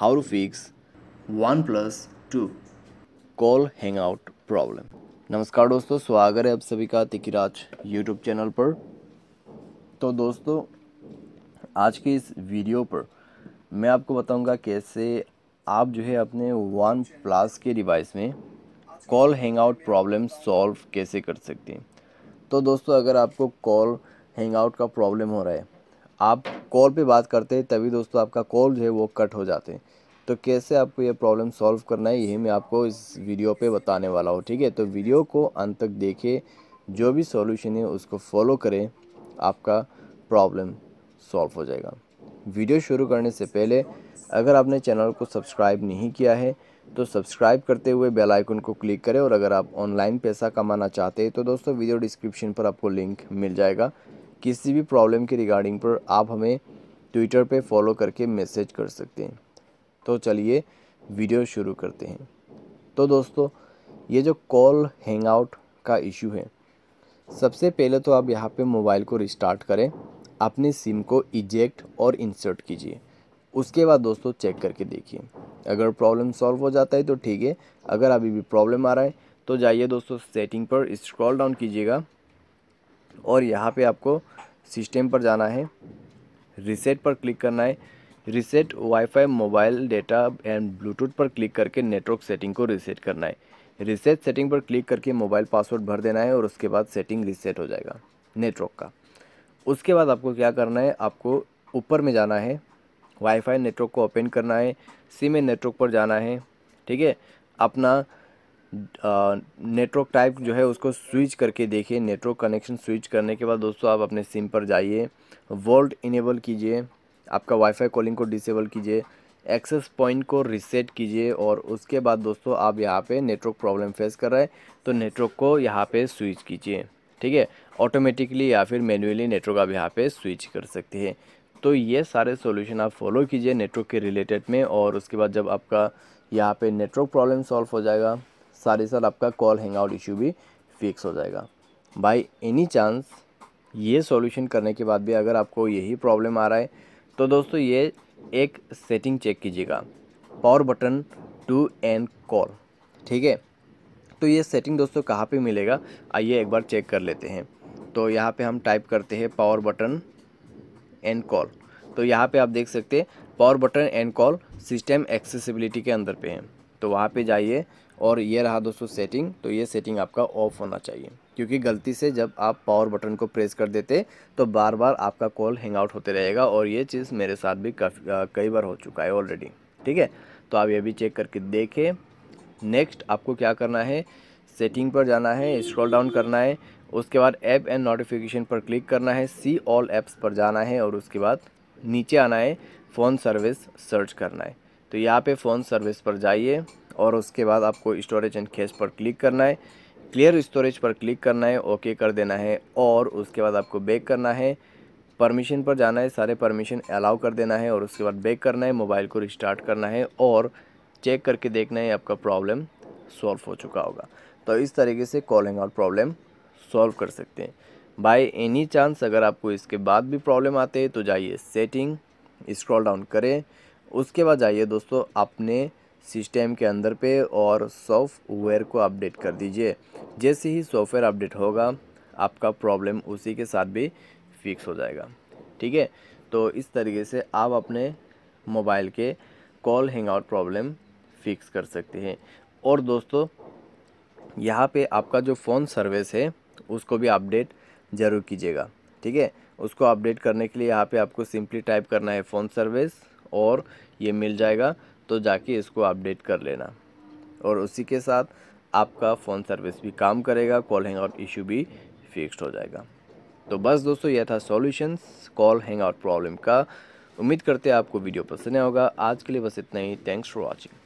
how to fix OnePlus two call hang out problem नमस्कार दोस्तों स्वागत है आप सभी का तिकिराज यूट्यूब चैनल पर तो दोस्तों आज के इस वीडियो पर मैं आपको बताऊंगा कैसे आप जो है अपने वन प्लस के डिवाइस में call hang out problem solve कैसे कर सकते हैं तो दोस्तों अगर आपको कॉल हैंग आउट का प्रॉब्लम हो रहा है आप कॉल पे बात करते हैं तभी दोस्तों आपका कॉल जो है वो कट हो जाते हैं तो कैसे आपको ये प्रॉब्लम सॉल्व करना है यही मैं आपको इस वीडियो पे बताने वाला हूँ ठीक है तो वीडियो को अंत तक देखें जो भी सॉल्यूशन है उसको फॉलो करें आपका प्रॉब्लम सॉल्व हो जाएगा वीडियो शुरू करने से पहले अगर आपने चैनल को सब्सक्राइब नहीं किया है तो सब्सक्राइब करते हुए बेल आइकन को क्लिक करें और अगर आप ऑनलाइन पैसा कमाना चाहते हैं तो दोस्तों वीडियो डिस्क्रिप्शन पर आपको लिंक मिल जाएगा किसी भी प्रॉब्लम के रिगार्डिंग पर आप हमें ट्विटर पे फॉलो करके मैसेज कर सकते हैं तो चलिए वीडियो शुरू करते हैं तो दोस्तों ये जो कॉल हैंगआउट का इशू है सबसे पहले तो आप यहाँ पे मोबाइल को रिस्टार्ट करें अपनी सिम को इजेक्ट और इंसर्ट कीजिए उसके बाद दोस्तों चेक करके देखिए अगर प्रॉब्लम सॉल्व हो जाता है तो ठीक है अगर अभी भी प्रॉब्लम आ रहा है तो जाइए दोस्तों सेटिंग पर स्क्रॉल डाउन कीजिएगा और यहाँ पे आपको सिस्टम पर जाना है रिसेट पर क्लिक करना है reset WiFi mobile data and Bluetooth पर क्लिक करके नेटवर्क सेटिंग को रिसेट करना है रिसेट सेटिंग पर क्लिक करके मोबाइल पासवर्ड भर देना है और उसके बाद सेटिंग रिसेट हो जाएगा नेटवर्क का उसके बाद आपको क्या करना है आपको ऊपर में जाना है वाईफाई नेटवर्क को ओपन करना है सिम नेटवर्क पर जाना है ठीक है अपना नेटवर्क टाइप जो है उसको स्विच करके देखिए नेटवर्क कनेक्शन स्विच करने के बाद दोस्तों आप अपने सिम पर जाइए वोल्ट इनेबल कीजिए आपका वाईफाई कॉलिंग को डिसेबल कीजिए एक्सेस पॉइंट को रिसेट कीजिए और उसके बाद दोस्तों आप यहाँ पे नेटवर्क प्रॉब्लम फेस कर रहे हैं तो नेटवर्क को यहाँ पे स्विच कीजिए ठीक है ऑटोमेटिकली या फिर मैन्युअली नेटवर्क आप यहाँ पे स्विच कर सकते हैं तो ये सारे सॉल्यूशन आप फॉलो कीजिए नेटवर्क के रिलेटेड में और उसके बाद जब आपका यहाँ पे नेटवर्क प्रॉब्लम सॉल्व हो जाएगा सारे साल आपका कॉल हैंग आउट इशू भी फिक्स हो जाएगा बाई एनी चांस ये सॉल्यूशन करने के बाद भी अगर आपको यही प्रॉब्लम आ रहा है तो दोस्तों ये एक सेटिंग चेक कीजिएगा power button to end call ठीक है तो ये सेटिंग दोस्तों कहाँ पे मिलेगा आइए एक बार चेक कर लेते हैं तो यहाँ पे हम टाइप करते हैं पावर बटन एंड कॉल तो यहाँ पे आप देख सकते हैं power button and call system accessibility के अंदर पे हैं तो वहाँ पे जाइए और ये रहा दोस्तों सेटिंग तो ये सेटिंग आपका ऑफ होना चाहिए क्योंकि गलती से जब आप पावर बटन को प्रेस कर देते तो बार बार आपका कॉल हैंग आउट होते रहेगा और ये चीज़ मेरे साथ भी कई बार हो चुका है ऑलरेडी ठीक है तो आप ये भी चेक करके देखें नेक्स्ट आपको क्या करना है सेटिंग पर जाना है स्क्रॉल डाउन करना है उसके बाद ऐप एंड नोटिफिकेशन पर क्लिक करना है सी ऑल ऐप्स पर जाना है और उसके बाद नीचे आना है फ़ोन सर्विस सर्च करना है तो यहाँ पे फ़ोन सर्विस पर जाइए और उसके बाद आपको स्टोरेज एंड खेस पर क्लिक करना है क्लियर स्टोरेज पर क्लिक करना है ओके कर देना है और उसके बाद आपको बैक करना है परमिशन पर जाना है सारे परमिशन अलाउ कर देना है और उसके बाद बैक करना है मोबाइल को रिस्टार्ट करना है और चेक करके देखना है आपका प्रॉब्लम सॉल्व हो चुका होगा तो इस तरीके से कॉलिंग आउट प्रॉब्लम सॉल्व कर सकते हैं बाय एनी चांस अगर आपको इसके बाद भी प्रॉब्लम आते हैं तो जाइए सेटिंग स्क्रॉल डाउन करें उसके बाद जाइए दोस्तों अपने सिस्टम के अंदर पे और सॉफ्टवेयर को अपडेट कर दीजिए जैसे ही सॉफ्टवेयर अपडेट होगा आपका प्रॉब्लम उसी के साथ भी फिक्स हो जाएगा ठीक है तो इस तरीके से आप अपने मोबाइल के call hang out problem fix कर सकते हैं और दोस्तों यहाँ पे आपका जो फ़ोन सर्विस है उसको भी अपडेट ज़रूर कीजिएगा ठीक है उसको अपडेट करने के लिए यहाँ पे आपको सिंपली टाइप करना है फ़ोन सर्विस और ये मिल जाएगा तो जाके इसको अपडेट कर लेना और उसी के साथ आपका फ़ोन सर्विस भी काम करेगा कॉल हैंग आउट इशू भी फिक्स्ड हो जाएगा तो बस दोस्तों यह था solutions call hang out problem का उम्मीद करते हैं आपको वीडियो पसंद आया होगा आज के लिए बस इतना ही थैंक्स फॉर वॉचिंग